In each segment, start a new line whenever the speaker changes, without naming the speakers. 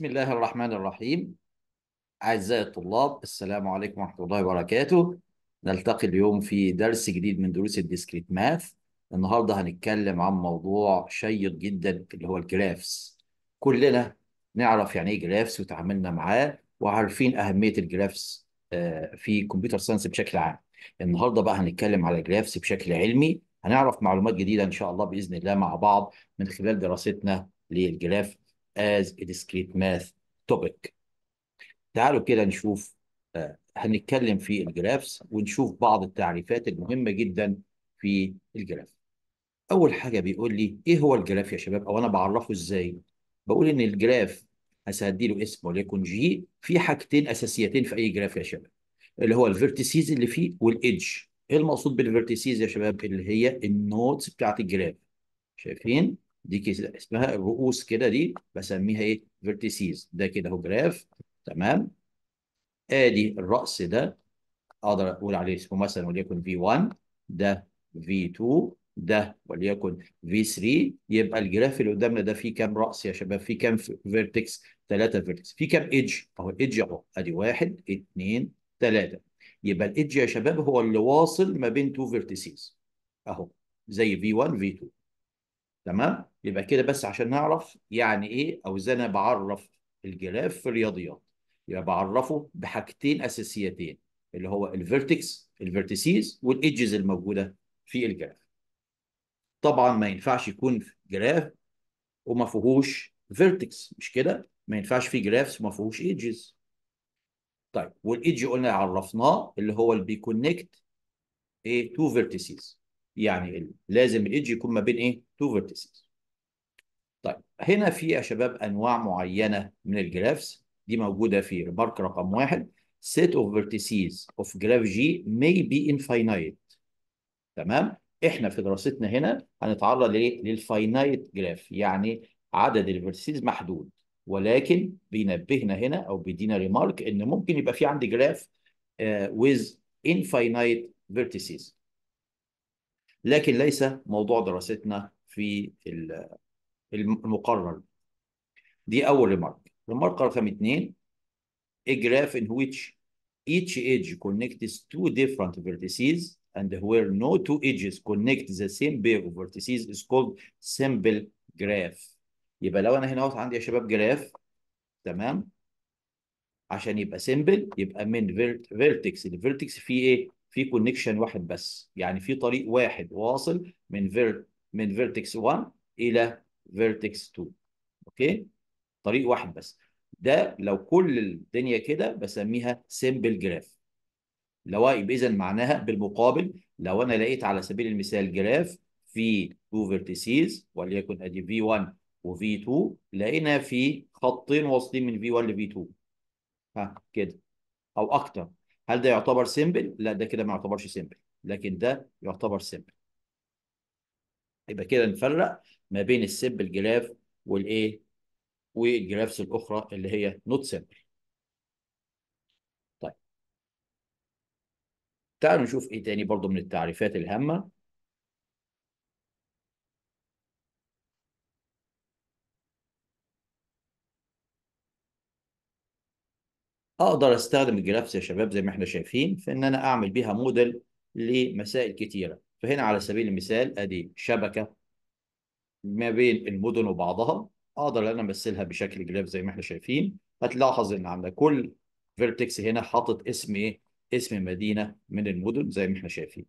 بسم الله الرحمن الرحيم أعزائي الطلاب السلام عليكم ورحمة الله وبركاته نلتقي اليوم في درس جديد من دروس الديسكريت ماث النهاردة هنتكلم عن موضوع شيق جدا اللي هو الجرافس كلنا نعرف يعني إيه جرافس وتعاملنا معاه وعارفين أهمية الجرافس آه، في كمبيوتر ساينس بشكل عام النهاردة بقى هنتكلم على الجرافس بشكل علمي هنعرف معلومات جديدة إن شاء الله بإذن الله مع بعض من خلال دراستنا للجراف as a discrete math topic تعالوا كده نشوف آه، هنتكلم في الجرافس ونشوف بعض التعريفات المهمة جدا في الجراف أول حاجة بيقول لي إيه هو الجراف يا شباب أو أنا بعرفه إزاي بقول إن الجراف هسدي له اسم وليكن جي في حاجتين أساسيتين في أي جراف يا شباب اللي هو الفيرتيسيز اللي فيه والإيدج إيه المقصود بالفيرتيسيز يا شباب اللي هي النوتس بتاعت الجراف شايفين دي كده اسمها رؤوس كده دي بسميها ايه فيرتيسيز ده كده اهو جراف تمام ادي الراس ده اقدر اقول عليه اسمه مثلا وليكن في 1 ده في 2 ده وليكن في 3 يبقى الجراف اللي قدامنا ده فيه كام راس يا شباب فيه كام فيرتكس ثلاثة فيرتكس فيه كام ايدج اهو الايدج اهو ادي 1 2 3 يبقى الايدج يا شباب هو اللي واصل ما بين تو فيرتيسيز اهو زي في 1 في 2 تمام يبقى كده بس عشان نعرف يعني ايه او ازاي انا بعرف الجراف في الرياضيات يبقى بعرفه بحاجتين اساسيتين اللي هو الفيرتكس الفيرتسيز والايدجز الموجوده في الجراف طبعا ما ينفعش يكون جراف وما فيهوش فيرتكس مش كده ما ينفعش في جرافس وما فيهوش ايدجز طيب والايدج قلنا عرفناه اللي هو اللي بيكونكت ايه تو فيرتسيز يعني لازم الايدج يكون ما بين ايه تو فيرتسيز طيب هنا في يا شباب انواع معينه من الجرافز دي موجوده في ريمارك رقم واحد set of vertices of graph G may be infinite تمام احنا في دراستنا هنا هنتعرض للفاينايت جراف يعني عدد الفيرسيز محدود ولكن بينبهنا هنا او بيدينا ريمارك ان ممكن يبقى في عندي جراف آه، with infinite vertices لكن ليس موضوع دراستنا في المقرر دي اول ريمارك ريمارك رقم اثنين a graph in which each edge connects two different vertices and where no two edges connect the same pair of vertices is called simple graph يبقى لو انا هنا اهوت عندي يا شباب جراف تمام عشان يبقى سيمبل يبقى من فيرتكس vertex في ايه؟ في كونكشن واحد بس يعني في طريق واحد واصل من فير من فيرتكس 1 الى vertex 2 اوكي طريق واحد بس ده لو كل الدنيا كده بسميها سيمبل جراف لو يبقى اذا معناها بالمقابل لو انا لقيت على سبيل المثال جراف في تو فيرتيسيز وليكن ادي في 1 وفي 2 لقينا في خطين واصلين من في 1 لفي 2 ها كده او اكتر هل ده يعتبر سيمبل؟ لا ده كده ما يعتبرش سيمبل لكن ده يعتبر سيمبل يبقى كده نفرق ما بين السب الجلاف والايه والجلافس الاخرى اللي هي نوت سيمبل طيب تعالوا نشوف ايه تاني برضو من التعريفات الهامه اقدر استخدم الجرافس يا شباب زي ما احنا شايفين في ان انا اعمل بيها موديل لمسائل كتيره فهنا على سبيل المثال ادي شبكه ما بين المدن وبعضها اقدر انا امثلها بشكل جراف زي ما احنا شايفين هتلاحظ ان عند كل فيرتكس هنا حاطط اسم ايه اسم مدينه من المدن زي ما احنا شايفين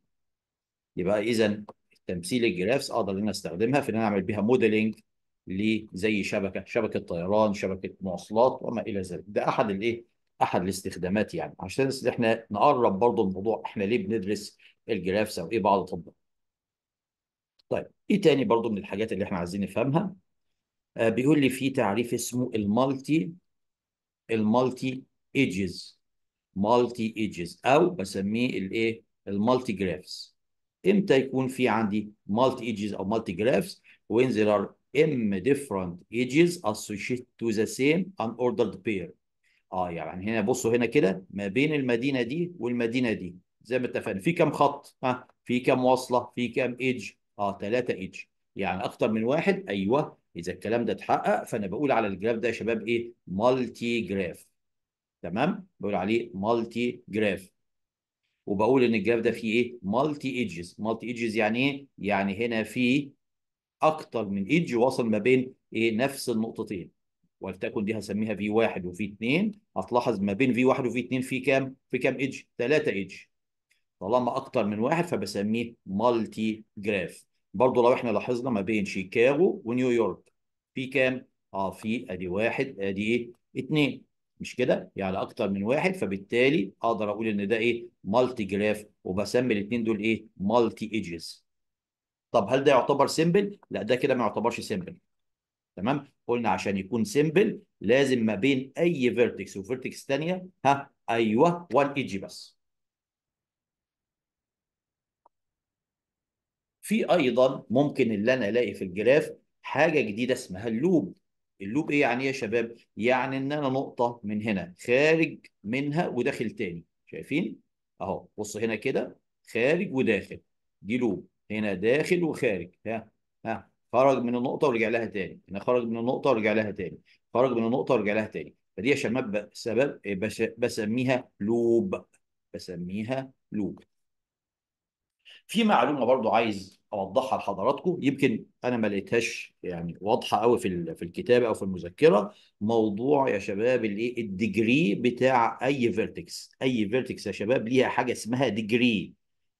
يبقى اذا تمثيل الجرافس اقدر ان استخدمها في ان انا اعمل بيها موديلنج لزي شبكه شبكه طيران شبكه مواصلات وما الى ذلك ده احد الايه احد الاستخدامات يعني عشان احنا نقرب برضو الموضوع احنا ليه بندرس الجرافس او ايه بعض التطبيقات ايه تاني برضو من الحاجات اللي احنا عايزين نفهمها آه بيقول لي في تعريف اسمه المالتي المالتي ايدجز مالتي ايدجز او بسميه الايه المالتي جرافز امتى يكون في عندي مالتي ايدجز او مالتي جرافز ذير ار ام ديفرنت ايجز اسوشيت تو ذا سيم ان اوردرد بير اه يعني هنا بصوا هنا كده ما بين المدينه دي والمدينه دي زي ما اتفقنا في كام خط ها في كام واصله في كام ايدج اه 3 اتش يعني آه. اكتر من واحد ايوه اذا الكلام ده اتحقق فانا بقول على الجراف ده يا شباب ايه مالتي جراف تمام بقول عليه مالتي جراف وبقول ان الجراف ده فيه ايه مالتي ايدجز مالتي ايدجز يعني ايه يعني هنا في اكتر من ايدج واصل ما بين ايه نفس النقطتين ولتكن دي هسميها في 1 وفي 2 هتلاحظ ما بين في 1 وفي 2 في كام في كام ايدج 3 ايدج طالما اكتر من واحد فبسميه مالتي جراف برضو لو احنا لاحظنا ما بين شيكاغو ونيويورك في كام؟ اه في ادي واحد ادي ايه؟ اتنين مش كده؟ يعني اكتر من واحد فبالتالي اقدر اقول ان ده ايه؟ مالتي جراف وبسمي الاثنين دول ايه؟ مالتي ايدجز. طب هل ده يعتبر سيمبل؟ لا ده كده ما يعتبرش سيمبل. تمام؟ قلنا عشان يكون سيمبل لازم ما بين اي فيرتكس وفيرتكس ثانيه ها ايوه 1 ايدج بس. في ايضا ممكن اللي انا الاقي في الجراف حاجه جديده اسمها اللوب اللوب ايه يعني ايه يا شباب يعني ان انا نقطه من هنا خارج منها وداخل تاني شايفين اهو بص هنا كده خارج وداخل دي لوب هنا داخل وخارج ها ها خرج من النقطه ورجع لها تاني هنا خرج من النقطه ورجع لها تاني خرج من النقطه ورجع لها تاني فدي يا شباب سبب بسميها لوب بسميها لوب في معلومه برضو عايز اوضحها لحضراتكم يمكن انا ما لقيتهاش يعني واضحه قوي في في الكتاب او في المذكره موضوع يا شباب الايه الديجري بتاع اي فيرتكس اي فيرتكس يا شباب ليها حاجه اسمها ديجري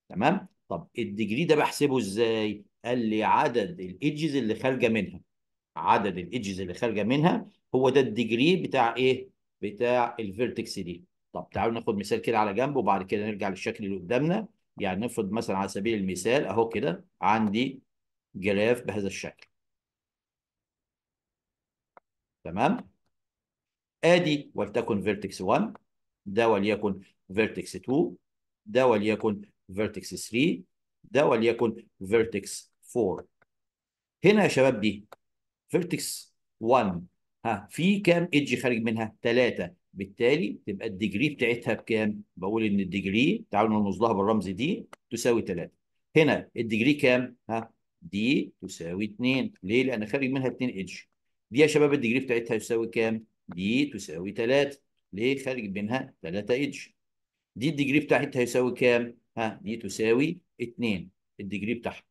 تمام طب الديجري ده بحسبه ازاي قال لي عدد الايدجز اللي خارجه منها عدد الايدجز اللي خارجه منها هو ده الديجري بتاع ايه بتاع الفيرتكس دي طب تعالوا ناخد مثال كده على جنب وبعد كده نرجع للشكل اللي قدامنا يعني نفرض مثلا على سبيل المثال اهو كده عندي جراف بهذا الشكل تمام ادي ولتكن فيرتكس 1 ده وليكن فيرتكس 2 ده وليكن فيرتكس 3 ده وليكن فيرتكس 4 هنا يا شباب دي فيرتكس 1 ها في كام ايدج خارج منها؟ ثلاثة بالتالي تبقى الديجري بتاعتها بكام؟ بقول ان الديجري تعالوا نرمز لها بالرمز دي تساوي 3 هنا الديجري كام؟ ها دي تساوي 2 ليه؟ لان خارج منها 2 اتش دي يا شباب الديجري بتاعتها يساوي كام؟ دي تساوي 3 ليه؟ خارج منها 3 اتش دي الديجري بتاعتها يساوي كام؟ ها دي تساوي 2 الديجري بتاعها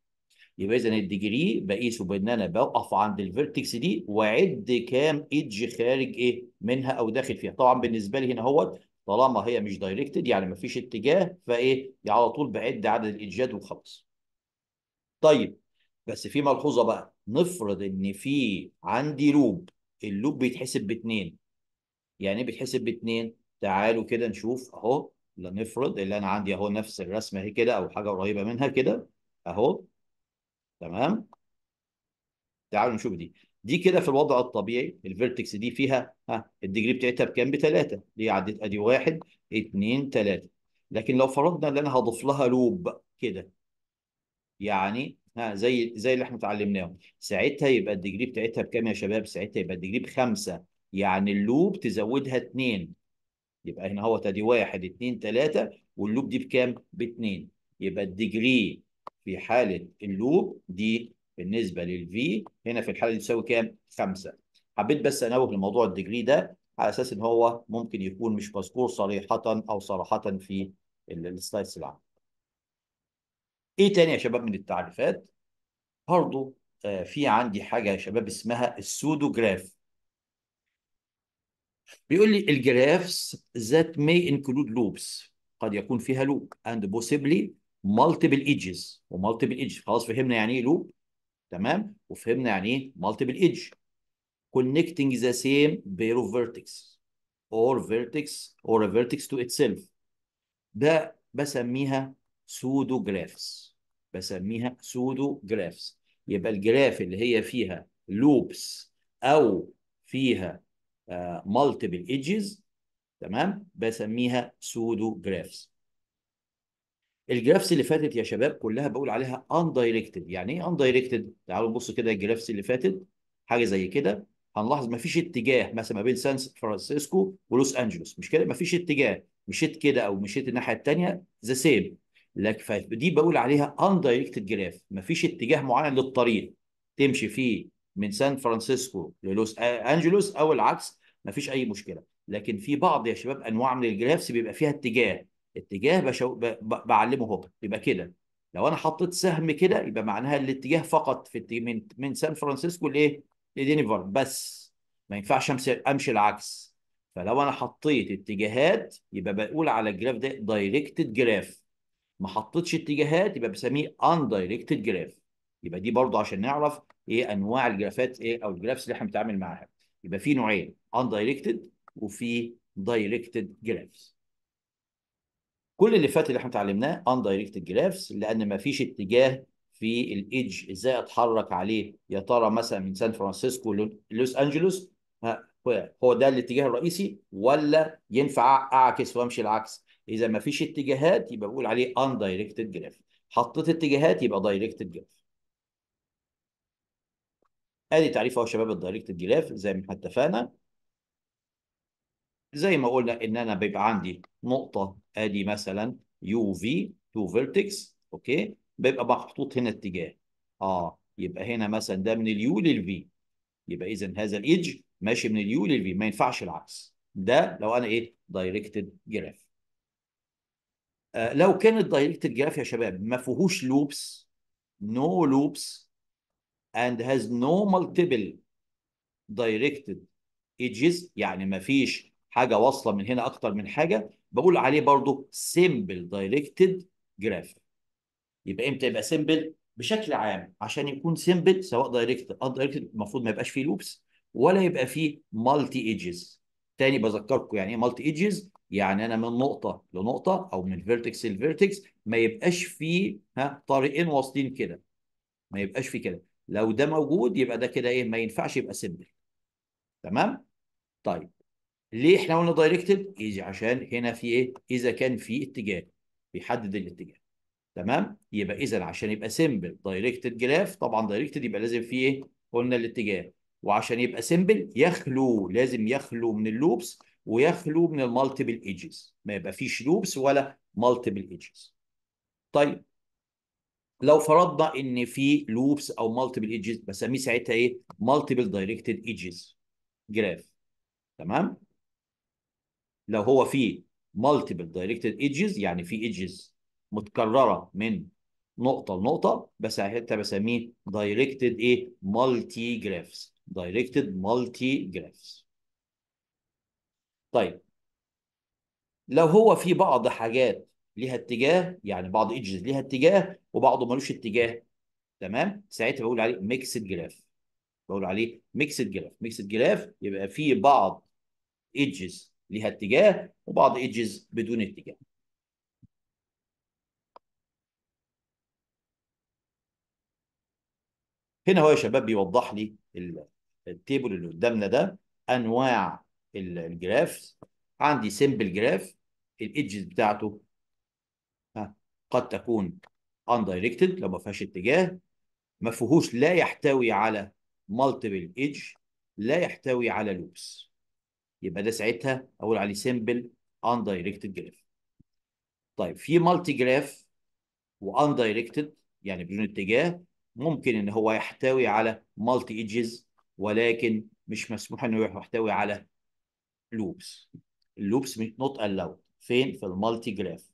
يبقى اذا الديجري بقيسه بان انا بوقف عند الفيرتكس دي واعد كام ايدج خارج ايه منها او داخل فيها طبعا بالنسبه لي هنا اهوت طالما هي مش دايركتد يعني ما فيش اتجاه فايه يعني على طول بعد عدد الايدجات وخلاص طيب بس في ملحوظه بقى نفرض ان في عندي لوب اللوب بيتحسب باثنين يعني ايه بيتحسب باثنين تعالوا كده نشوف اهو لنفرض اللي انا عندي اهو نفس الرسمه اهي كده او حاجه قريبه منها كده اهو تمام تعالوا نشوف دي دي كده في الوضع الطبيعي الفيرتكس دي فيها ها الديجري بتاعتها بكام بثلاثه دي عدت ادي واحد اثنين ثلاثه لكن لو فرضنا ان انا هضيف لها لوب كده يعني ها زي زي اللي احنا اتعلمناهم ساعتها يبقى الديجري بتاعتها بكام يا شباب ساعتها يبقى الديجري بخمسه يعني اللوب تزودها اثنين يبقى هنا هو ادي واحد اثنين ثلاثه واللوب دي بكام؟ باثنين يبقى الديجري في حاله اللوب دي بالنسبه للفي هنا في الحاله دي تساوي كام؟ 5 حبيت بس انوه لموضوع الديجري ده على اساس ان هو ممكن يكون مش مذكور صريحه او صراحه في السلايدز العام. ايه تاني يا شباب من التعريفات؟ برضه آه في عندي حاجه يا شباب اسمها السودوجراف. بيقول لي الجرافس ذات مي انكلود لوبس قد يكون فيها لوب اند بوسيبلي مالتيبل ايدجز ومالتيبل ايدج خلاص فهمنا يعني ايه لوب تمام وفهمنا يعني ايه مالتيبل ايدج connecting the same pair of vertex or vertex or a vertex to itself ده بسميها سودو جرافس بسميها سودو جرافس يبقى الجراف اللي هي فيها لوبس او فيها مالتيبل آه، ايدجز تمام بسميها سودو جرافس الجرافس اللي فاتت يا شباب كلها بقول عليها اندايركتد يعني ايه اندايركتد تعالوا نبص كده الجرافس اللي فاتت حاجه زي كده هنلاحظ ما فيش اتجاه مثلا ما بين سان فرانسيسكو ولوس انجلوس مش كده ما فيش اتجاه مشيت كده او مشيت الناحيه الثانيه ذا سيم لكن فدي بقول عليها اندايركتد جراف ما فيش اتجاه معين للطريق تمشي فيه من سان فرانسيسكو للوس انجلوس او العكس ما فيش اي مشكله لكن في بعض يا شباب انواع من الجرافس بيبقى فيها اتجاه اتجاه بشو... ب... بعلمه هو يبقى كده لو انا حطيت سهم كده يبقى معناها الاتجاه فقط في من من سان فرانسيسكو لايه؟ لدينيفر بس ما ينفعش امشي امشي العكس فلو انا حطيت اتجاهات يبقى بقول على الجراف ده دايركتد جراف ما حطيتش اتجاهات يبقى بسميه ان دايركتد جراف يبقى دي برضو عشان نعرف ايه انواع الجرافات ايه او الجرافس اللي احنا بنتعامل معاها يبقى في نوعين ان دايركتد وفي دايركتد جرافس كل اللي فات اللي احنا اتعلمناه اندايركت دايركتد جرافس لان ما فيش اتجاه في الايدج ازاي اتحرك عليه يا ترى مثلا من سان فرانسيسكو لوس انجلوس هو ده الاتجاه الرئيسي ولا ينفع اعكس وامشي العكس اذا ما فيش اتجاهات يبقى بقول عليه اندايركت جراف حطيت اتجاهات يبقى دايركتد جراف ادي تعريف اهو شباب الدايركتد جراف زي ما اتفقنا زي ما قلنا ان انا بيبقى عندي نقطه ادي مثلا يو في تو فيرتكس اوكي بيبقى محطوط هنا اتجاه اه يبقى هنا مثلا ده من اليو للفي يبقى اذا هذا الايدج ماشي من اليو للفي ما ينفعش العكس ده لو انا ايه دايركتد جراف آه لو كانت دايركتد جراف يا شباب ما فيهوش لوبس نو لوبس اند هاز نو مالتيبل دايركتد ايدجز يعني ما فيش حاجه واصله من هنا اكتر من حاجه بقول عليه برضو سيمبل دايركتد جراف يبقى امتى يبقى سيمبل بشكل عام عشان يكون سيمبل سواء دايركت او دايركتد المفروض ما يبقاش فيه لوبس ولا يبقى فيه مالتي ايدجز تاني بذكركم يعني ايه مالتي ايدجز يعني انا من نقطه لنقطه او من فيرتكس لفيرتكس ما يبقاش فيه ها طريقين واصلين كده ما يبقاش فيه كده لو ده موجود يبقى ده كده ايه ما ينفعش يبقى سيمبل تمام طيب ليه احنا قلنا دايركتد؟ ايزي عشان هنا في ايه؟ اذا كان في اتجاه بيحدد الاتجاه تمام؟ يبقى اذا عشان يبقى سمبل دايركتد جراف طبعا دايركتد يبقى لازم في ايه؟ قلنا الاتجاه وعشان يبقى سمبل يخلو لازم يخلو من اللوبس ويخلو من المالتيبل ايجز ما يبقى فيش لوبس ولا مالتيبل ايجز طيب لو فرضنا ان في لوبس او مالتيبل ايجز بسميه ساعتها ايه مالتيبل دايركتد ايجز جراف تمام لو هو فيه مالتيبل دايركتد ايدجز يعني في ايدجز متكرره من نقطه لنقطه بس حتى بسميه دايركتد ايه مالتي جرافز دايركتد مالتي جرافز طيب لو هو في بعض حاجات ليها اتجاه يعني بعض ايدجز ليها اتجاه وبعضه ملوش اتجاه تمام ساعتها بقول عليه ميكسد جراف بقول عليه ميكسد جراف ميكسد جراف يبقى في بعض ايدجز ليها اتجاه وبعض ايدجز بدون اتجاه هنا هو يا شباب بيوضح لي التيبل اللي قدامنا ده انواع الجرافز عندي سيمبل جراف الايدجز بتاعته قد تكون undirected لو ما فيهاش اتجاه ما فيهوش لا يحتوي على multiple edge لا يحتوي على لوبس يبقى ده ساعتها اقول عليه سمبل undirected جراف طيب في مالتي جراف واندايركتد يعني بدون اتجاه ممكن ان هو يحتوي على مالتي ايدجز ولكن مش مسموح انه يحتوي على لوبس اللوبس مش نوت الاود فين في المالتي جراف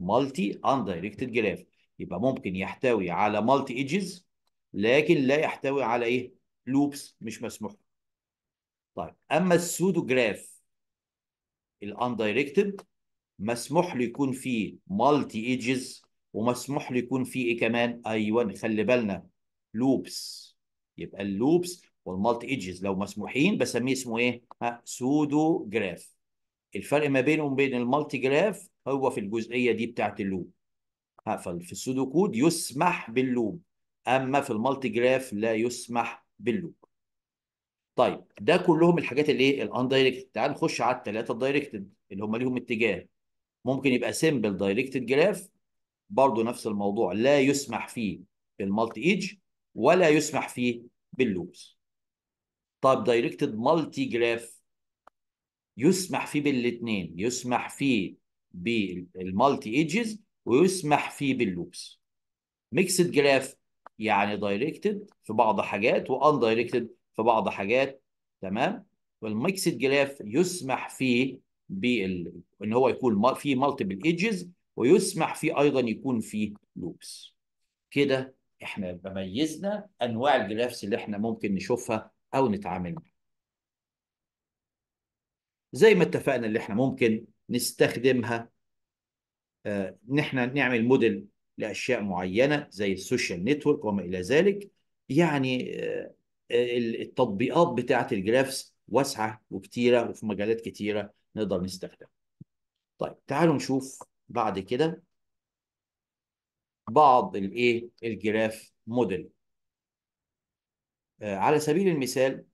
مالتي undirected جراف يبقى ممكن يحتوي على مالتي ايدجز لكن لا يحتوي على ايه لوبس مش مسموح طيب اما السودوجراف الاندايركتد مسموح له يكون فيه مالتي ايدجز ومسموح له يكون فيه ايه كمان ايوه نخلي بالنا لوبس يبقى اللوبس والمالتي ايدجز لو مسموحين بسميه اسمه ايه ها سودو جراف الفرق ما وما وبين المالتي جراف هو في الجزئيه دي بتاعه اللوب ها في السودو كود يسمح باللوب اما في المالتي جراف لا يسمح باللوب طيب ده كلهم الحاجات اللي ايه الاندايركتد تعال نخش على الثلاثه الدايركتد اللي هم ليهم اتجاه ممكن يبقى سيمبل دايركتد جراف برضه نفس الموضوع لا يسمح فيه بالمالتي ايدج ولا يسمح فيه باللوبس طب دايركتد مالتي جراف يسمح فيه بالاثنين يسمح فيه بالمالتي ايدجز ويسمح فيه باللوبس ميكسد جراف يعني دايركتد في بعض حاجات وان دايركتد في بعض حاجات تمام والميكس جلاف يسمح فيه بال ان هو يكون فيه مالتيبل ايدجز ويسمح فيه ايضا يكون فيه لوبس كده احنا بميزنا انواع الجلافس اللي احنا ممكن نشوفها او نتعامل معاها زي ما اتفقنا اللي احنا ممكن نستخدمها آه، ان احنا نعمل موديل لاشياء معينه زي السوشيال نتورك وما الى ذلك يعني آه، التطبيقات بتاعه الجرافس واسعه وكتيره وفي مجالات كتيره نقدر نستخدمها. طيب تعالوا نشوف بعد كده بعض الايه الجراف موديل. آه، على سبيل المثال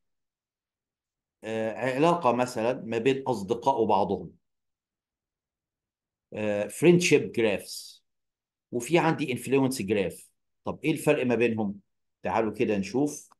آه، علاقه مثلا ما بين اصدقاء وبعضهم. فريندشيب جرافس وفي عندي انفلونس جراف طب ايه الفرق ما بينهم؟ تعالوا كده نشوف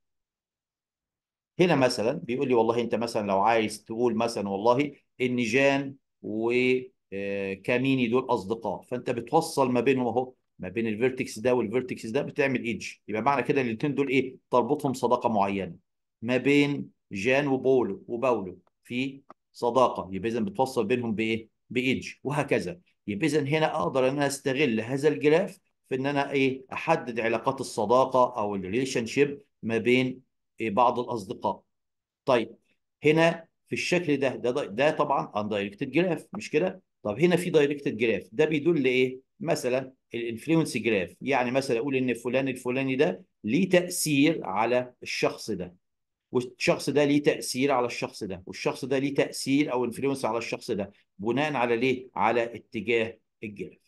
هنا مثلا بيقول لي والله انت مثلا لو عايز تقول مثلا والله ان جان وكاميني آه، دول اصدقاء فانت بتوصل ما بينهم اهو ما بين الفيرتكس ده والفيرتكس ده بتعمل ايدج يبقى معنى كده الاثنين دول ايه تربطهم صداقه معينه ما بين جان وبولو وباولو في صداقه يبقى اذا بتوصل بينهم بايه بايدج وهكذا يبقى اذا هنا اقدر ان انا استغل هذا الجراف في ان انا ايه احدد علاقات الصداقه او الريليشن شيب ما بين إيه، بعض الاصدقاء طيب هنا في الشكل ده ده ده طبعا اندايركتد جراف مش كده طب هنا في دايركتد جراف ده بيدل لايه مثلا الانفلونس جراف يعني مثلا اقول ان فلان الفلاني ده ليه تاثير على الشخص ده والشخص ده ليه تاثير على الشخص ده والشخص ده ليه تاثير او انفلونس على الشخص ده بناء على ليه على اتجاه الجراف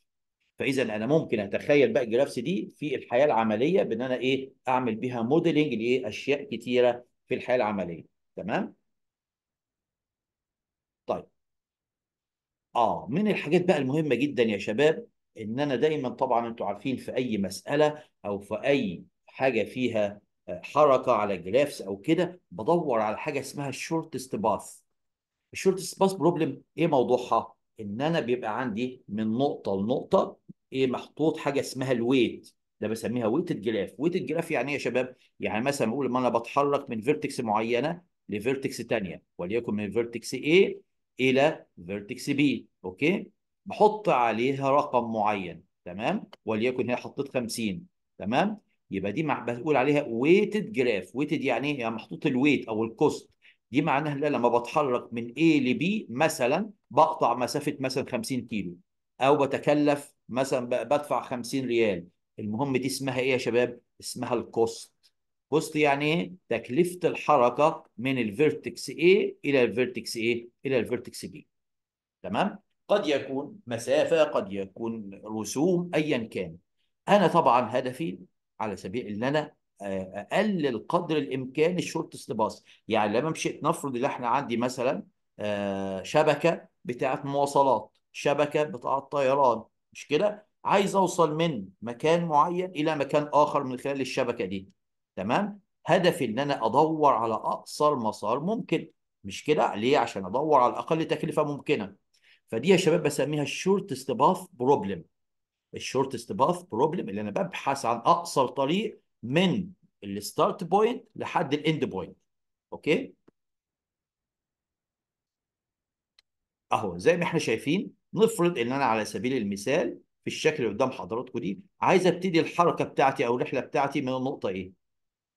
فاذا انا ممكن اتخيل بقى الجرافس دي في الحياه العمليه بان انا ايه اعمل بيها موديلنج لاشياء كتيره في الحياه العمليه تمام طيب اه من الحاجات بقى المهمه جدا يا شباب ان انا دايما طبعا انتوا عارفين في اي مساله او في اي حاجه فيها آه، حركه على جرافس او كده بدور على حاجه اسمها الشورتست باث الشورتست باث بروبلم ايه موضوعها ان انا بيبقى عندي من نقطه لنقطه ايه محطوط حاجه اسمها الويت ده بسميها ويت الجلاف ويت الجلاف يعني ايه يا شباب يعني مثلا بقول ما انا بتحرك من فيرتكس معينه لفيرتكس ثانيه وليكن من فيرتكس A الى فيرتكس B اوكي بحط عليها رقم معين تمام وليكن هي حطيت 50 تمام يبقى دي بقول عليها ويتد جراف ويتد يعني ايه يعني محطوط الويت او الكوست دي معناها ان لما بتحرك من A ل B مثلا بقطع مسافه مثلا 50 كيلو او بتكلف مثلا بدفع 50 ريال المهم دي اسمها ايه يا شباب؟ اسمها الكوست كوست يعني ايه؟ تكلفه الحركه من الفيرتكس A الى الفيرتكس A الى الفيرتكس B تمام؟ قد يكون مسافه، قد يكون رسوم، ايا كان. انا طبعا هدفي على سبيل ان انا اقلل قدر الامكان الشورت باس يعني لما مشيت نفرض اللي احنا عندي مثلا آه، شبكه بتاعه مواصلات شبكه بتاعه طيران مش كده عايز اوصل من مكان معين الى مكان اخر من خلال الشبكه دي تمام هدفي ان انا ادور على اقصر مسار ممكن مش كده ليه عشان ادور على اقل تكلفه ممكنه فدي يا شباب بسميها الشورت ستباث بروبلم الشورت ستباث بروبلم اللي انا ببحث عن اقصر طريق من الستارت بوينت لحد الاند بوينت اوكي اهو زي ما احنا شايفين نفرض ان انا على سبيل المثال في الشكل اللي قدام حضراتكم دي عايز ابتدي الحركه بتاعتي او الرحله بتاعتي من النقطه ايه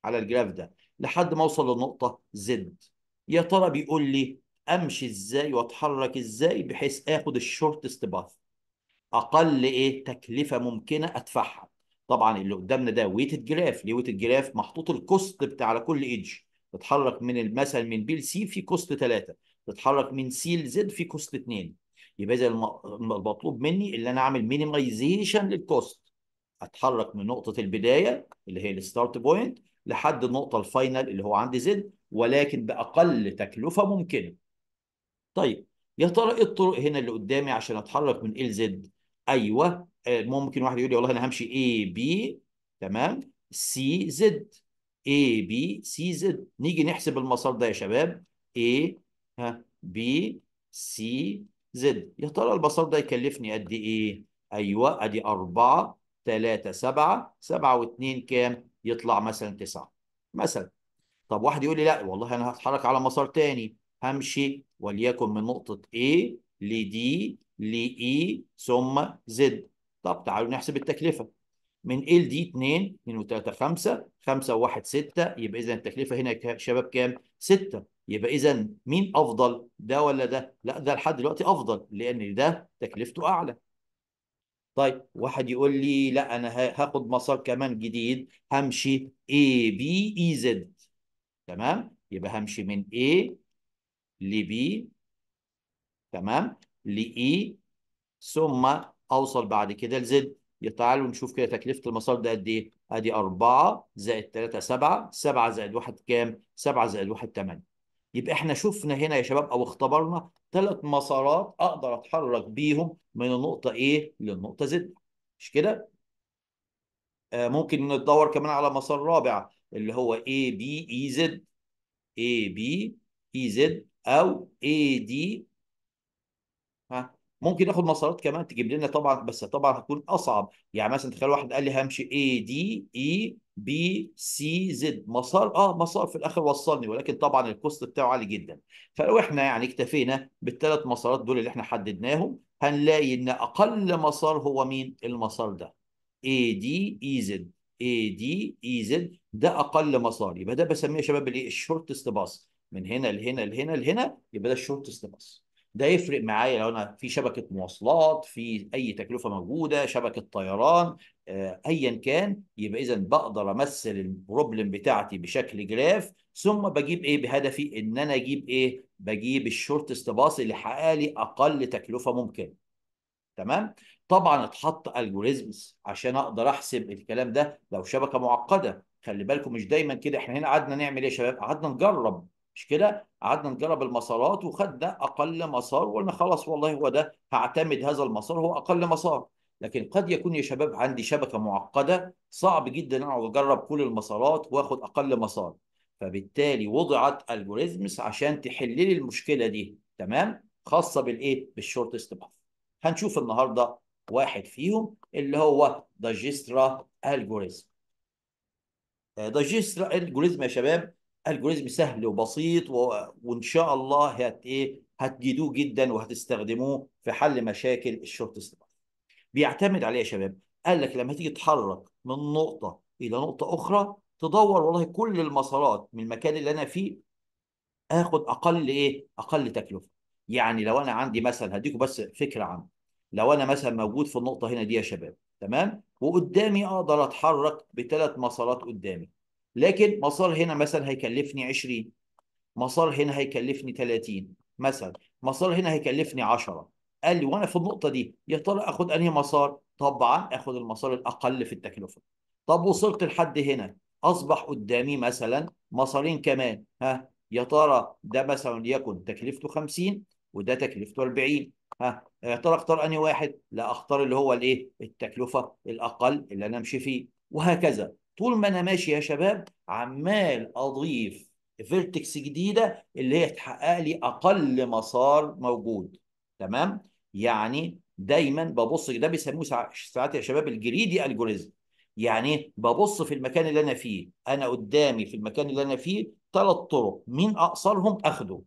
على الجراف ده لحد ما اوصل للنقطه زد يا ترى بيقول لي امشي ازاي واتحرك ازاي بحيث اخد الشورتست باث اقل ايه تكلفه ممكنه ادفعها طبعا اللي قدامنا ده ويتد جراف ليه ويتد جراف محطوط الكوست بتاع على كل ايدج تتحرك من مثلا من بي لسي في كوست 3 تتحرك من سي لزد في كوست 2 يبقى اذا المطلوب مني اللي انا اعمل مينيمايزيشن للكوست اتحرك من نقطه البدايه اللي هي الستارت بوينت لحد النقطه الفاينل اللي هو عندي زد ولكن باقل تكلفه ممكنه طيب يا ترى ايه الطرق هنا اللي قدامي عشان اتحرك من ال زد ايوه ممكن واحد يقول لي والله انا همشي اي بي تمام سي زد اي بي سي زد نيجي نحسب المسار ده يا شباب اي ها بي سي زد يا ترى المسار ده يكلفني قد ايه؟ ايوه ادي 4 3 7 7 و2 كام؟ يطلع مثلا 9 مثلا طب واحد يقول لي لا والله انا هتحرك على مسار ثاني همشي وليكن من نقطه A لدي لاي e ثم زد طب تعالوا نحسب التكلفه من ال دي 2 2 و3 5 5 و1 6 يبقى اذا التكلفه هنا يا شباب كام؟ 6 يبقى اذا مين افضل؟ ده ولا ده؟ لا ده لحد دلوقتي افضل لان ده تكلفته اعلى. طيب واحد يقول لي لا انا هاخد مسار كمان جديد همشي اي بي اي زد تمام؟ يبقى همشي من اي لبي تمام؟ لاي e. ثم اوصل بعد كده لزد تعالوا نشوف كده تكلفه المسار ده قد ايه؟ ادي 4 زائد 3 7 7 زائد 1 كام؟ 7 زائد 1 8 يبقى احنا شفنا هنا يا شباب او اختبرنا ثلاث مسارات اقدر اتحرك بيهم من النقطه ايه للنقطه زد مش كده؟ آه ممكن ندور كمان على مسار رابع اللي هو اي بي اي زد اي بي اي زد او اي دي ممكن ناخد مسارات كمان تجيب لنا طبعا بس طبعا هتكون اصعب يعني مثلا تخيل واحد قال لي همشي اي دي اي بي سي زد مسار اه مسار في الاخر وصلني ولكن طبعا الكوست بتاعه عالي جدا فلو احنا يعني اكتفينا بالثلاث مسارات دول اللي احنا حددناهم هنلاقي ان اقل مسار هو مين المسار ده اي دي اي زد اي دي اي زد ده اقل مسار يبقى ده بسميه يا شباب الايه الشورتست باس من هنا لهنا لهنا لهنا يبقى ده الشورتست باس ده يفرق معايا لو انا في شبكه مواصلات في اي تكلفه موجوده شبكه طيران آه، ايا كان يبقى اذا بقدر امثل البروبلم بتاعتي بشكل جراف ثم بجيب ايه بهدفي ان انا اجيب ايه بجيب الشورتست باص اللي حقق لي اقل تكلفه ممكنه تمام طبعا اتحط الجوريزمز عشان اقدر احسب الكلام ده لو شبكه معقده خلي بالكم مش دايما كده احنا هنا قعدنا نعمل ايه يا شباب قعدنا نجرب مش كده قعدنا نجرب المسارات وخدنا اقل مسار وقلنا خلاص والله هو ده هعتمد هذا المسار هو اقل مسار لكن قد يكون يا شباب عندي شبكه معقده صعب جدا اقعد اجرب كل المسارات واخد اقل مسار فبالتالي وضعت الجوريزمز عشان تحل لي المشكله دي تمام خاصه بالايه بالشورت استباف هنشوف النهارده واحد فيهم اللي هو داجسترا الجوريزم داجسترا الجوريزم يا شباب الجوريزم سهل وبسيط و... وان شاء الله هت ايه هتجدوه جدا وهتستخدموه في حل مشاكل الشورت سليبر بيعتمد عليه يا شباب قال لك لما تيجي تتحرك من نقطه الى نقطه اخرى تدور والله كل المسارات من المكان اللي انا فيه اخد اقل ايه اقل تكلفه يعني لو انا عندي مثلا هديكم بس فكره عنه لو انا مثلا موجود في النقطه هنا دي يا شباب تمام وقدامي اقدر اتحرك بثلاث مسارات قدامي لكن مسار هنا مثلا هيكلفني 20 مسار هنا هيكلفني 30 مثلا مسار هنا هيكلفني 10 قال لي وانا في النقطه دي يا ترى اخد انهي مسار طبعا اخد المسار الاقل في التكلفه طب وصلت لحد هنا اصبح قدامي مثلا مسارين كمان ها يا ترى ده مثلا ليكن تكلفته 50 وده تكلفته 40 ها يا ترى اختار انهي واحد لا اختار اللي هو الايه التكلفه الاقل اللي انا امشي فيه وهكذا طول ما انا ماشي يا شباب عمال اضيف فيرتكس جديده اللي هي تحقق لي اقل مسار موجود تمام يعني دايما ببص ده بيسموه ساعات يا شباب الجريدي الجوريزم يعني ببص في المكان اللي انا فيه انا قدامي في المكان اللي انا فيه ثلاث طرق مين اقصرهم اخده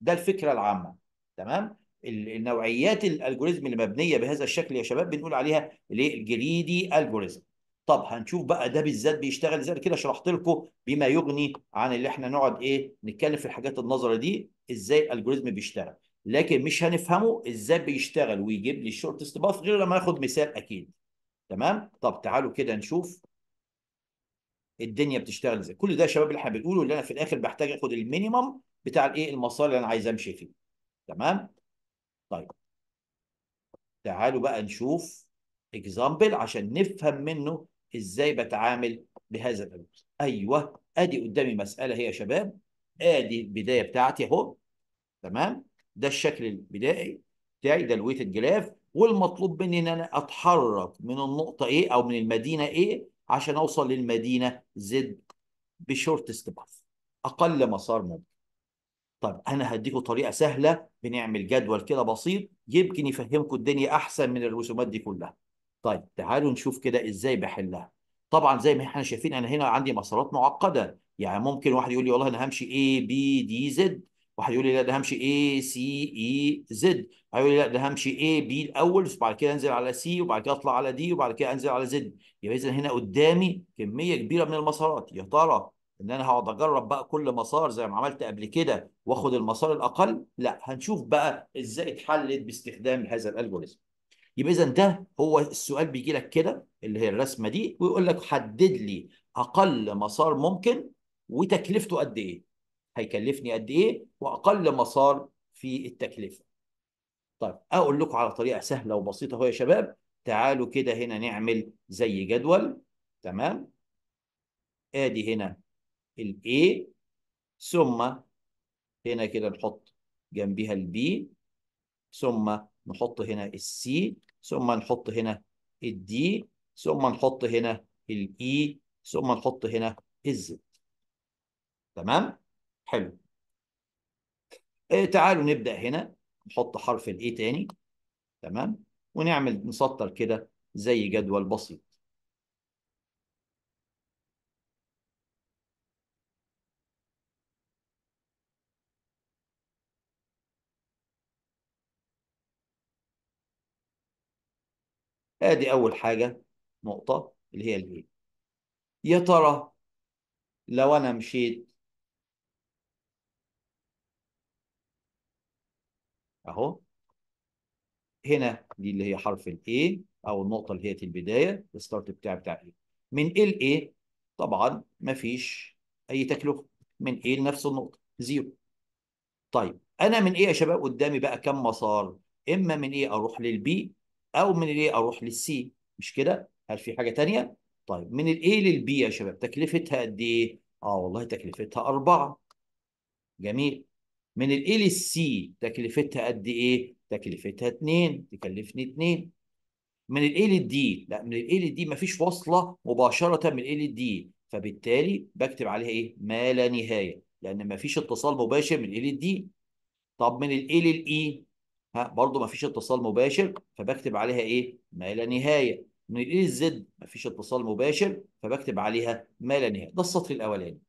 ده الفكره العامه تمام النوعيات الالجوريزم اللي مبنيه بهذا الشكل يا شباب بنقول عليها الجريدي الجوريزم طب هنشوف بقى ده بالذات بيشتغل ازاي كده شرحت لكم بما يغني عن اللي احنا نقعد ايه نتكلم في الحاجات النظريه دي ازاي الالجوريزم بيشتغل لكن مش هنفهمه ازاي بيشتغل ويجيب لي الشورتست باث غير لما اخد مثال اكيد تمام طب تعالوا كده نشوف الدنيا بتشتغل ازاي كل ده يا شباب اللي احنا بنقوله اللي انا في الاخر بحتاج اخد المينيمم بتاع الايه المسار اللي انا عايز امشي فيه تمام طيب تعالوا بقى نشوف اكزامبل عشان نفهم منه ازاي بتعامل بهذا الفيروس ايوه ادي قدامي مساله هي يا شباب ادي البدايه بتاعتي اهو تمام ده الشكل البدائي بتاعي ده الويتد جراف والمطلوب مني ان انا اتحرك من النقطه ايه او من المدينه ايه عشان اوصل للمدينه زد بشورتست باث اقل مسار ممكن طب انا هديكم طريقه سهله بنعمل جدول كده بسيط يمكن يفهمكم الدنيا احسن من الرسومات دي كلها طيب تعالوا نشوف كده ازاي بحلها طبعا زي ما احنا شايفين انا هنا عندي مسارات معقده يعني ممكن واحد يقول لي والله انا همشي A B D Z واحد يقول لي لا ده همشي A C E Z هيقول لي لا ده همشي A B الاول وبعد كده انزل على C وبعد كده اطلع على D وبعد كده انزل على Z يبقى اذا هنا قدامي كميه كبيره من المسارات يا ترى ان انا هقعد اجرب بقى كل مسار زي ما عملت قبل كده واخد المسار الاقل لا هنشوف بقى ازاي اتحلت باستخدام هذا الالجوريزم يبقى اذا ده هو السؤال بيجي لك كده اللي هي الرسمه دي ويقول لك حدد لي اقل مسار ممكن وتكلفته قد ايه هيكلفني قد ايه واقل مسار في التكلفه طيب اقول لكم على طريقه سهله وبسيطه اهو يا شباب تعالوا كده هنا نعمل زي جدول تمام ادي هنا الاي ثم هنا كده نحط جنبها البي ثم نحط هنا السي ثم نحط هنا الدي ثم نحط هنا الاي e، ثم نحط هنا الزد تمام حلو إيه تعالوا نبدا هنا نحط حرف الاي e تاني تمام ونعمل نسطر كده زي جدول بسيط ادي اول حاجه نقطه اللي هي الهي يا ترى لو انا مشيت اهو هنا دي اللي هي حرف A او النقطه اللي هي البدايه الستارت بتاعي بتاع ايه من ايه A طبعا مفيش اي تكلفه من ايه لنفس النقطه زيرو طيب انا من ايه يا شباب قدامي بقى كم مسار اما من ايه اروح للبي او من الاي اروح للسي مش كده هل في حاجه ثانيه طيب من الاي للبي يا شباب تكلفتها قد ايه اه والله تكلفتها أربعة جميل من الاي للسي تكلفتها قد ايه تكلفتها 2 تكلفني 2 من الاي للدي لا من الاي للدي مفيش وصله مباشره من الاي للدي فبالتالي بكتب عليها ايه ما لا نهايه لان مفيش اتصال مباشر من الاي للدي طب من الاي للاي ها برضه مفيش اتصال مباشر فبكتب عليها ايه؟ ما لا نهايه من الاي للزد مفيش اتصال مباشر فبكتب عليها ما لا نهايه ده السطر الاولاني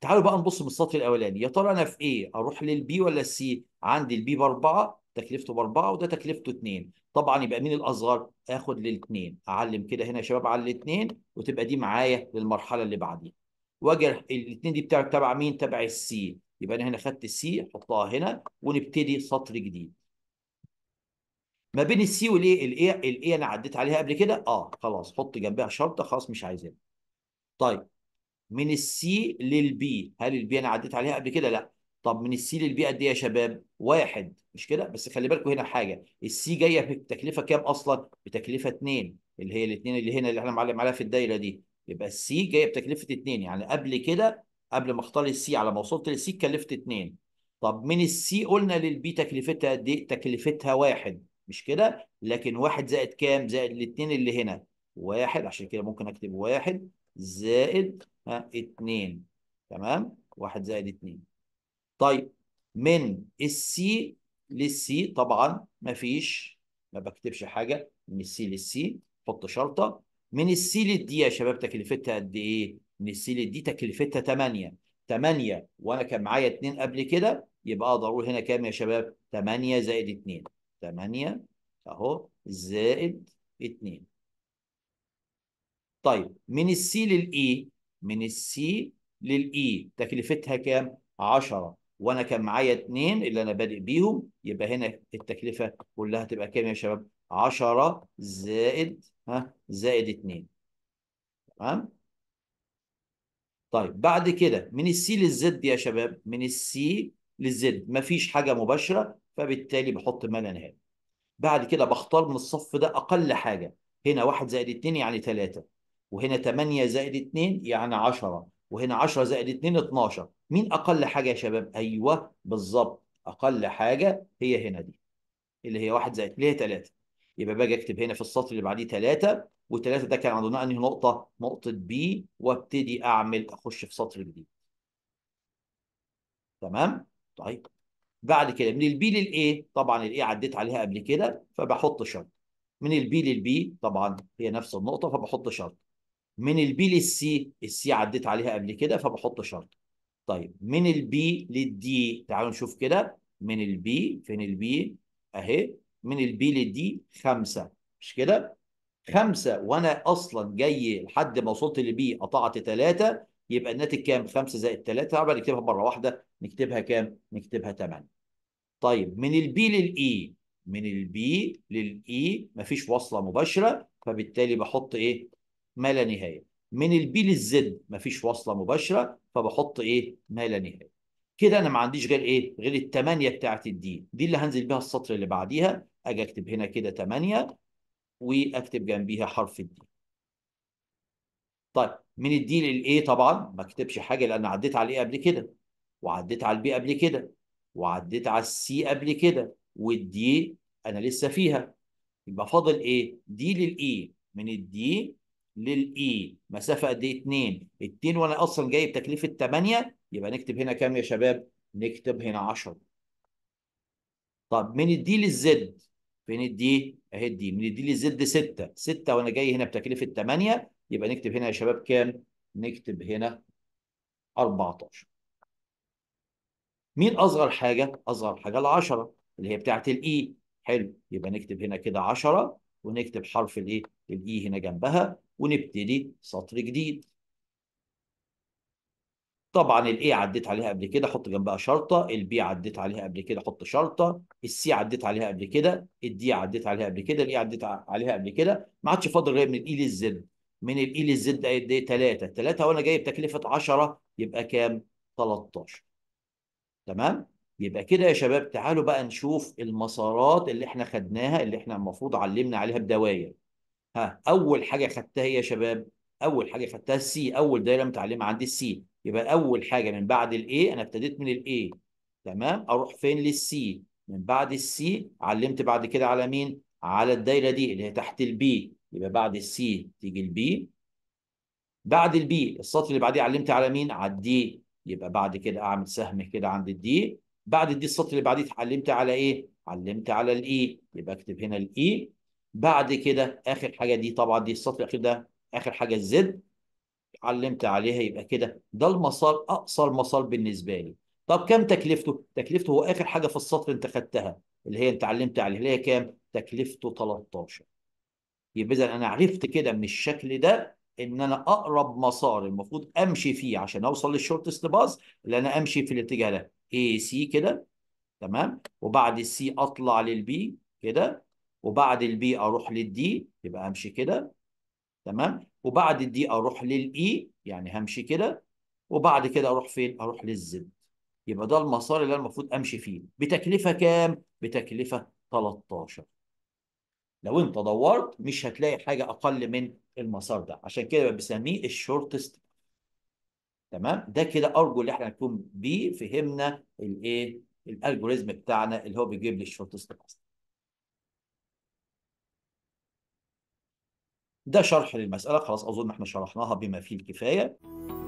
تعالوا بقى نبص من السطر الاولاني يا ترى انا في ايه؟ اروح للبي ولا السي؟ عندي البي باربعه تكلفته باربعه وده تكلفته اثنين طبعا يبقى مين الاصغر؟ اخد للاثنين اعلم كده هنا يا شباب على الاثنين وتبقى دي معايا للمرحله اللي بعديها واجي الاثنين دي بتاع تبع مين؟ تبع السي يبقى انا هنا خدت السي احطها هنا ونبتدي سطر جديد ما بين السي والايه الايه الايه انا عديت عليها قبل كده اه خلاص حط جنبها شرطه خلاص مش عايزها طيب من السي للبي هل البي انا عديت عليها قبل كده لا طب من السي للبي قد ايه يا شباب واحد مش كده بس خلي بالكم هنا حاجه السي جايه بتكلفه كام اصلا بتكلفه 2 اللي هي الاثنين اللي هنا اللي احنا معلم عليها في الدايره دي يبقى السي جايه بتكلفه 2 يعني قبل كده قبل ما اختار السي على ما وصلت للسي اتكلفت 2 طب من السي قلنا للبي تكلفتها قد ايه تكلفتها واحد مش كده لكن واحد زائد كام زائد الاثنين اللي هنا واحد عشان كده ممكن اكتب واحد زائد ها اتنين تمام واحد زائد اتنين طيب من السي للسي طبعا مفيش ما بكتبش حاجه من السي للسي حط شرطه من السي للدي يا شباب تكلفتها قد ايه؟ من السي للدي تكلفتها 8 8 وانا كان معايا 2 قبل كده يبقى اقدر اقول هنا كام يا شباب؟ 8 زائد 2 8 اهو زائد 2 طيب من السي للاي من السي للاي تكلفتها كام 10 وانا كان معايا 2 اللي انا بادئ بيهم يبقى هنا التكلفه كلها تبقى كام يا شباب 10 زائد ها زائد 2 تمام طيب بعد كده من السي للزد يا شباب من السي للزد مفيش حاجه مباشره فبالتالي بحط ما لا نهايه. بعد كده بختار من الصف ده اقل حاجه هنا 1 زائد 2 يعني 3 وهنا 8 زائد 2 يعني 10 وهنا 10 زائد 2 12 مين اقل حاجه يا شباب ايوه بالظبط اقل حاجه هي هنا دي اللي هي 1 زائد اللي هي 3 يبقى باجي اكتب هنا في السطر اللي بعديه 3 و3 ده كان عندنا انهي نقطه نقطه بي وابتدي اعمل اخش في سطر جديد تمام طيب بعد كده من البي للاي طبعا الاي عديت عليها قبل كده فبحط شرط من البي للبي طبعا هي نفس النقطه فبحط شرط من البي للسي السي عديت عليها قبل كده فبحط شرط طيب من البي للدي تعالوا نشوف كده من البي فين البي اهي من البي للدي خمسة مش كده خمسة وانا اصلا جاي لحد ما وصلت لبي قطعت ثلاثة يبقى الناتج كام خمسه زائد ثلاثه طبعا نكتبها مره واحده نكتبها كام نكتبها ثمانيه طيب من البي للاي e. من البي للاي e مفيش وصله مباشره فبالتالي بحط ايه ما لا نهايه من البي للزد مفيش وصله مباشره فبحط ايه ما لا نهايه كده انا ما عنديش غير ايه غير الثمانيه بتاعت الدي دي اللي هنزل بيها السطر اللي بعديها اجي اكتب هنا كده 8 واكتب جنبيها حرف الدي طيب من الدي للاي e طبعا ما اكتبش حاجه لان عديت على الاي قبل كده وعديت على البي قبل كده وعديت على السي قبل كده والدي انا لسه فيها يبقى فاضل ايه دي للاي e. من الدي للاي e. مسافه قد ايه 2 2 وانا اصلا جايب تكلفه 8 يبقى نكتب هنا كام يا شباب نكتب هنا 10 طب من الدي للزد فين الدي اهي الدي من الدي للزد 6 6 وانا جاي هنا بتكلفه 8 يبقى نكتب هنا يا شباب كام نكتب هنا 14 مين اصغر حاجه اصغر حاجه ال10 اللي هي بتاعه الاي e. حلو يبقى نكتب هنا كده 10 ونكتب حرف الايه الاي e هنا جنبها ونبتدي سطر جديد طبعا الاي عديت عليها قبل كده حط جنبها شرطه البي عديت عليها قبل كده حط شرطه السي عديت عليها قبل كده الدي عديت عليها قبل كده الاي e عديت عليها قبل كده ما عادش فاضل غير من الاي للزد من الاي للزد قد ايه 3 3 إيه؟ وانا جايب تكلفه 10 يبقى كام 13 تمام يبقى كده يا شباب تعالوا بقى نشوف المسارات اللي احنا خدناها اللي احنا المفروض علمنا عليها بدواير ها اول حاجه خدتها يا شباب اول حاجه خدتها السي اول دايره متعلمه عندي السي يبقى اول حاجه من بعد الاي انا ابتديت من الاي تمام اروح فين للسي من بعد السي علمت بعد كده على مين على الدايره دي اللي هي تحت البي يبقى بعد السي تيجي البي بعد البي السطر اللي بعديه علمت على مين على الدي يبقى بعد كده اعمل سهم كده عند الدي بعد الدي السطر اللي بعديه اتعلمت على ايه؟ علمت على الاي يبقى اكتب هنا الاي بعد كده اخر حاجه دي طبعا دي السطر الاخير ده اخر حاجه الزد علمت عليها يبقى كده ده المسار اقصر مسار بالنسبه لي طب كم تكلفته؟ تكلفته هو اخر حاجه في السطر انت خدتها اللي هي انت علمت عليها اللي هي كام؟ تكلفته 13 يبقى اذا انا عرفت كده من الشكل ده ان انا اقرب مسار المفروض امشي فيه عشان اوصل للشورتست باز اللي انا امشي في الاتجاه ده اي سي كده تمام وبعد السي اطلع للبي كده وبعد البي اروح للدي يبقى امشي كده تمام وبعد الدي اروح للاي e، يعني همشي كده وبعد كده اروح فين اروح للزد يبقى ده المسار اللي انا المفروض امشي فيه بتكلفه كام بتكلفه 13 لو انت دورت مش هتلاقي حاجه اقل من المسار ده عشان كده بنسميه الشورتست تمام ده كده ارجو اللي احنا نكون بيه فهمنا الايه الالجوريزم بتاعنا اللي هو بيجيب لي الشورتست باث ده شرح للمساله خلاص اظن احنا شرحناها بما فيه الكفايه